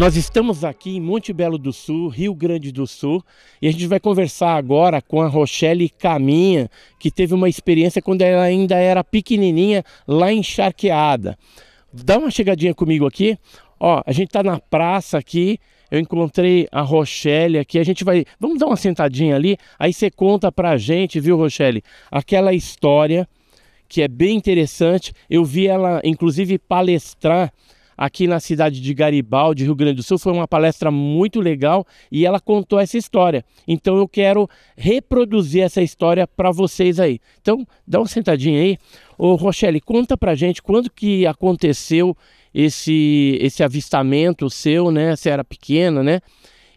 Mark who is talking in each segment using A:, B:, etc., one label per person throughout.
A: Nós estamos aqui em Monte Belo do Sul, Rio Grande do Sul, e a gente vai conversar agora com a Rochelle Caminha, que teve uma experiência quando ela ainda era pequenininha lá encharqueada. Dá uma chegadinha comigo aqui. Ó, a gente está na praça aqui, eu encontrei a Rochelle aqui. A gente vai. Vamos dar uma sentadinha ali. Aí você conta pra gente, viu, Rochelle? Aquela história que é bem interessante. Eu vi ela, inclusive, palestrar aqui na cidade de Garibaldi, Rio Grande do Sul. Foi uma palestra muito legal e ela contou essa história. Então eu quero reproduzir essa história para vocês aí. Então dá uma sentadinha aí. Ô Rochelle, conta pra gente quando que aconteceu esse, esse avistamento seu, né? Você era pequena, né?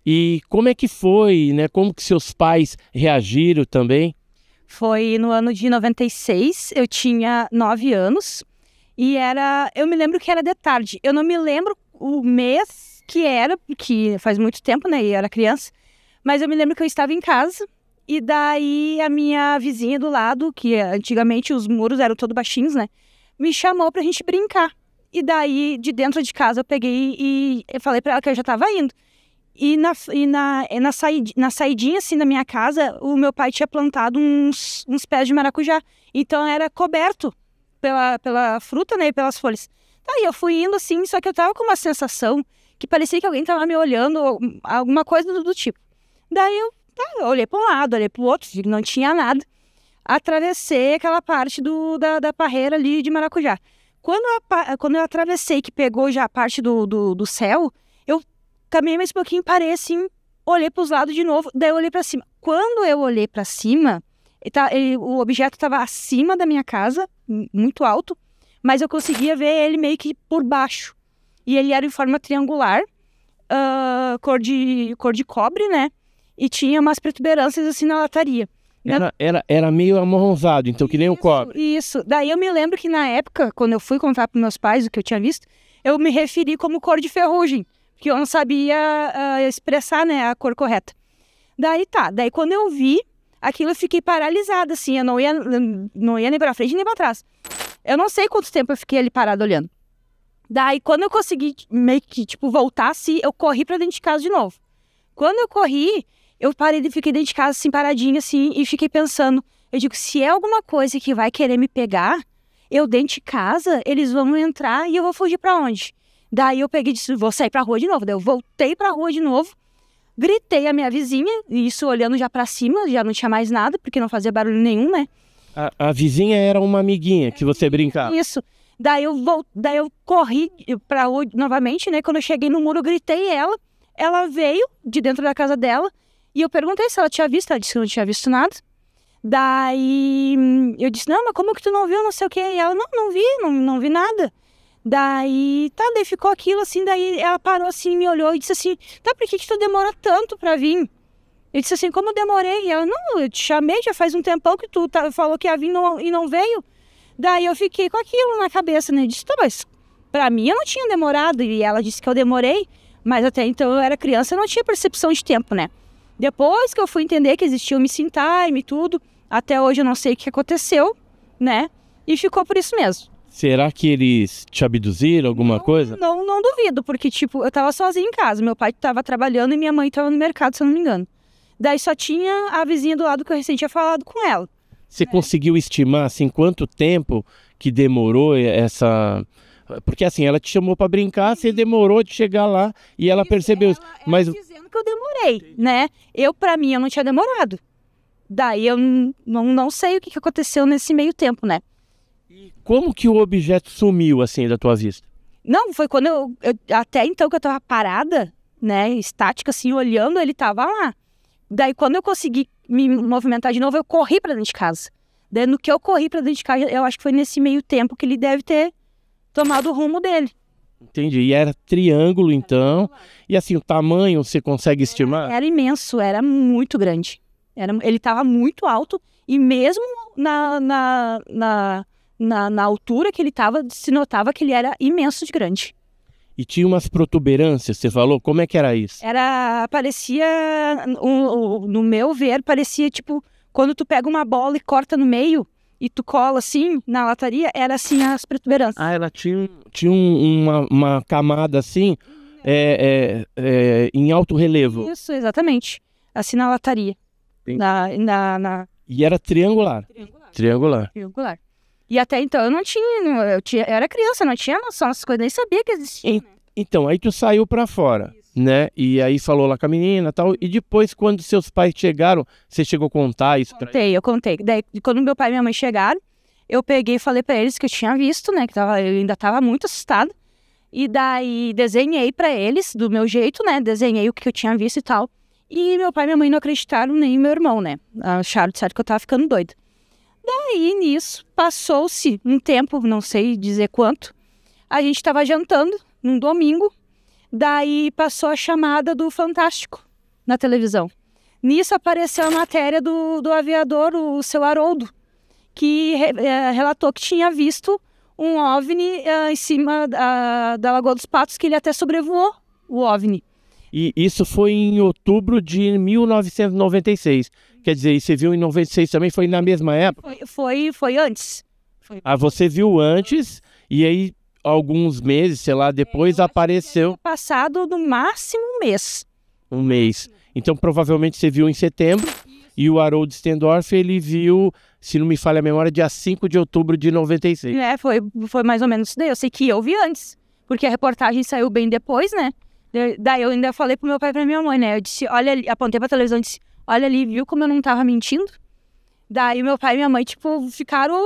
A: E como é que foi, né? Como que seus pais reagiram também?
B: Foi no ano de 96, eu tinha 9 anos. E era. Eu me lembro que era de tarde. Eu não me lembro o mês que era, porque faz muito tempo, né? E era criança. Mas eu me lembro que eu estava em casa. E daí a minha vizinha do lado, que antigamente os muros eram todo baixinhos, né? Me chamou pra gente brincar. E daí, de dentro de casa, eu peguei e falei para ela que eu já estava indo. E, na, e na, na, said, na saidinha, assim, da minha casa, o meu pai tinha plantado uns, uns pés de maracujá. Então, era coberto pela, pela fruta, né? E pelas folhas. aí tá, eu fui indo assim, só que eu tava com uma sensação que parecia que alguém tava me olhando, alguma coisa do, do tipo. Daí eu, tá, eu olhei para um lado, olhei para o outro, não tinha nada. Atravessei aquela parte do, da, da parreira ali de maracujá. Quando eu, quando eu atravessei, que pegou já a parte do, do, do céu, eu caminhei mais um pouquinho, parei assim, olhei para os lados de novo, daí eu olhei para cima. Quando eu olhei para cima, ele, tá, o objeto estava acima da minha casa, muito alto, mas eu conseguia ver ele meio que por baixo. E ele era em forma triangular, uh, cor, de, cor de cobre, né? E tinha umas protuberâncias assim na lataria.
A: Era, era, era meio amarronzado, então, que nem isso, o cobre.
B: Isso. Daí eu me lembro que na época, quando eu fui contar para meus pais o que eu tinha visto, eu me referi como cor de ferrugem, porque eu não sabia uh, expressar né, a cor correta. Daí tá. Daí quando eu vi, aquilo eu fiquei paralisada, assim, eu não ia, não ia nem para frente nem para trás. Eu não sei quanto tempo eu fiquei ali parada olhando. Daí, quando eu consegui meio que, tipo, voltar, assim, eu corri para dentro de casa de novo. Quando eu corri, eu parei e fiquei dentro de casa, assim, paradinha, assim, e fiquei pensando. Eu digo, se é alguma coisa que vai querer me pegar, eu dentro de casa, eles vão entrar e eu vou fugir para onde? Daí eu peguei e disse, vou sair pra rua de novo. Daí eu voltei pra rua de novo Gritei a minha vizinha, e isso olhando já para cima, já não tinha mais nada, porque não fazia barulho nenhum, né?
A: A, a vizinha era uma amiguinha que você brincava.
B: Isso. Daí eu, vol... Daí eu corri para novamente, né? Quando eu cheguei no muro, eu gritei ela. Ela veio de dentro da casa dela e eu perguntei se ela tinha visto. Ela disse que não tinha visto nada. Daí hum, eu disse: Não, mas como que tu não viu? Não sei o que. E ela: Não, não vi, não, não vi nada. Daí, tá, daí ficou aquilo assim, daí ela parou assim, me olhou e disse assim, tá, por que que tu demora tanto pra vir? Eu disse assim, como eu demorei? E ela, não, eu te chamei já faz um tempão que tu tá, falou que ia vir não, e não veio. Daí eu fiquei com aquilo na cabeça, né? Eu disse, tá, mas pra mim eu não tinha demorado. E ela disse que eu demorei, mas até então eu era criança, eu não tinha percepção de tempo, né? Depois que eu fui entender que existia o missing time e tudo, até hoje eu não sei o que aconteceu, né? E ficou por isso mesmo.
A: Será que eles te abduziram, alguma não, coisa?
B: Não, não duvido, porque, tipo, eu tava sozinha em casa. Meu pai tava trabalhando e minha mãe tava no mercado, se eu não me engano. Daí só tinha a vizinha do lado que eu recente tinha falado com ela.
A: Você é. conseguiu estimar, assim, quanto tempo que demorou essa... Porque, assim, ela te chamou para brincar, você demorou de chegar lá e ela Isso, percebeu. Ela, ela mas dizendo
B: que eu demorei, né? Eu, para mim, eu não tinha demorado. Daí eu não sei o que aconteceu nesse meio tempo, né? como que o objeto
A: sumiu assim da tua vista?
B: Não, foi quando eu, eu até então que eu estava parada, né, estática assim, olhando, ele estava lá. Daí quando eu consegui me movimentar de novo, eu corri para dentro de casa. Daí no que eu corri para dentro de casa, eu acho que foi nesse meio tempo que ele deve ter tomado o rumo dele.
A: Entendi. E era triângulo, então. E assim, o tamanho você consegue estimar? Era,
B: era imenso, era muito grande. Era, ele estava muito alto e mesmo na, na, na, na, na altura que ele estava, se notava que ele era imenso de grande.
A: E tinha umas protuberâncias, você falou? Como é que era isso?
B: Era, parecia, um, no meu ver, parecia tipo quando tu pega uma bola e corta no meio e tu cola assim na lataria, era assim as protuberâncias. Ah, ela
A: tinha, tinha um, uma, uma camada assim, é, é, é, em alto relevo.
B: Isso, exatamente. Assim na lataria. Na, na, na,
A: E era triangular. Triangular. Triangular.
B: triangular. E até então eu não tinha, eu, tinha, eu era criança, não tinha noção dessas coisas, nem sabia que existia. Né?
A: Então, aí tu saiu para fora, Isso. né? E aí falou lá com a menina e tal. E depois, quando seus pais chegaram, você chegou a contar isso contei, pra
B: Contei, eu contei. Daí, quando meu pai e minha mãe chegaram, eu peguei e falei para eles que eu tinha visto, né? Que tava, eu ainda tava muito assustado. E daí desenhei para eles, do meu jeito, né? Desenhei o que eu tinha visto e tal. E meu pai e minha mãe não acreditaram, nem meu irmão, né? Acharam, de certo que eu tava ficando doida. Daí nisso, passou-se um tempo, não sei dizer quanto, a gente estava jantando num domingo, daí passou a chamada do Fantástico na televisão. Nisso apareceu a matéria do, do aviador, o seu Haroldo, que é, relatou que tinha visto um OVNI eh, em cima da, ah, da Lagoa dos Patos, que ele até sobrevoou o OVNI.
A: E isso foi em outubro de 1996. Quer dizer, e você viu em 96 também? Foi na mesma época?
B: Foi, foi, foi antes.
A: Foi. Ah, você viu antes e aí alguns meses, sei lá, depois é, apareceu.
B: Passado no máximo um mês.
A: Um mês. Então provavelmente você viu em setembro e o Harold Stendorf ele viu, se não me falha a memória, dia 5 de outubro de 96.
B: É, foi, foi mais ou menos isso daí. Eu sei que eu vi antes, porque a reportagem saiu bem depois, né? Daí eu ainda falei pro meu pai e pra minha mãe, né? Eu disse, olha ali, apontei pra televisão e disse, olha ali, viu como eu não tava mentindo? Daí meu pai e minha mãe, tipo, ficaram,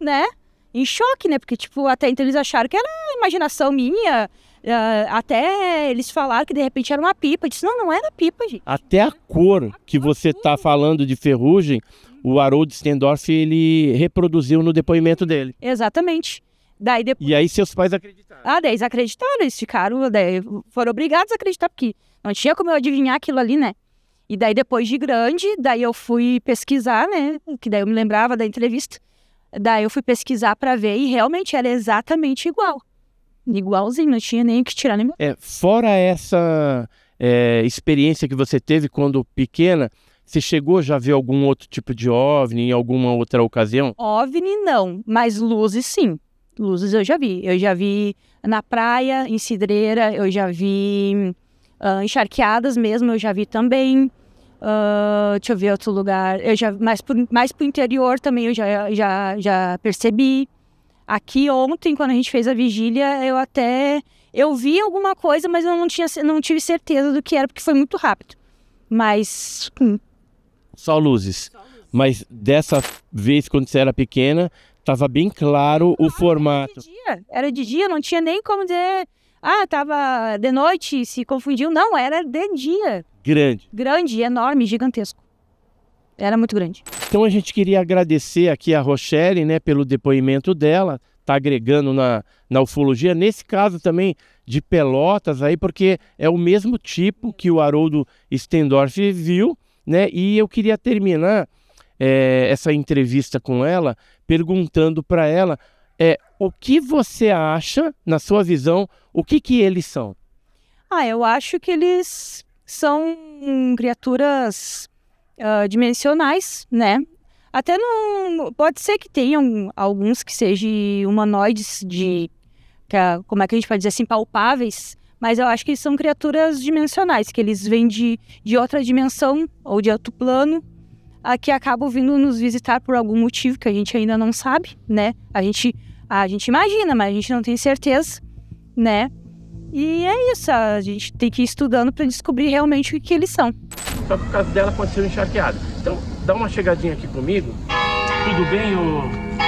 B: né, em choque, né? Porque, tipo, até então eles acharam que era imaginação minha. Uh, até eles falaram que de repente era uma pipa. Eu disse, não, não era pipa, gente.
A: Até a cor que você tá falando de ferrugem, o Harold Stendorf, ele reproduziu no depoimento dele.
B: Exatamente. Daí depois...
A: E aí seus pais acreditaram?
B: Ah, daí eles acreditaram, eles ficaram, daí foram obrigados a acreditar, porque não tinha como eu adivinhar aquilo ali, né? E daí depois de grande, daí eu fui pesquisar, né? Que daí eu me lembrava da entrevista. Daí eu fui pesquisar para ver e realmente era exatamente igual. Igualzinho, não tinha nem o que tirar nem.
A: É, fora essa é, experiência que você teve quando pequena, você chegou já a ver algum outro tipo de OVNI em alguma outra ocasião?
B: OVNI não, mas luzes sim luzes eu já vi. Eu já vi na praia, em cidreira, eu já vi uh, encharqueadas mesmo, eu já vi também. Uh, deixa eu ver outro lugar. Eu já, mais, por, mais pro interior também eu já, já, já percebi. Aqui ontem, quando a gente fez a vigília, eu até. Eu vi alguma coisa, mas eu não, tinha, não tive certeza do que era, porque foi muito rápido. Mas. Hum.
A: Só luzes. Só luzes. Mas dessa vez, quando você era pequena, Tava bem claro o ah, formato. Era de
B: dia, era de dia, não tinha nem como dizer, ah, tava de noite, se confundiu. Não, era de dia. Grande. Grande, enorme, gigantesco. Era muito grande. Então
A: a gente queria agradecer aqui a Rochelle, né, pelo depoimento dela, tá agregando na, na ufologia, nesse caso também de Pelotas aí, porque é o mesmo tipo que o Haroldo Stendorf viu, né? E eu queria terminar é, essa entrevista com ela perguntando para ela é o que você acha, na sua visão, o que, que eles são?
B: Ah, eu acho que eles são criaturas uh, dimensionais, né? Até não. Pode ser que tenham alguns que sejam humanoides de. É, como é que a gente pode dizer assim? Palpáveis. Mas eu acho que são criaturas dimensionais, que eles vêm de, de outra dimensão ou de outro plano uh, que acabam vindo nos visitar por algum motivo que a gente ainda não sabe, né? A gente, a gente imagina, mas a gente não tem certeza, né? E é isso, a gente tem que ir estudando para descobrir realmente o que eles são.
A: Só por causa dela pode um encharqueado. Então, dá uma chegadinha aqui comigo. Tudo bem, ô...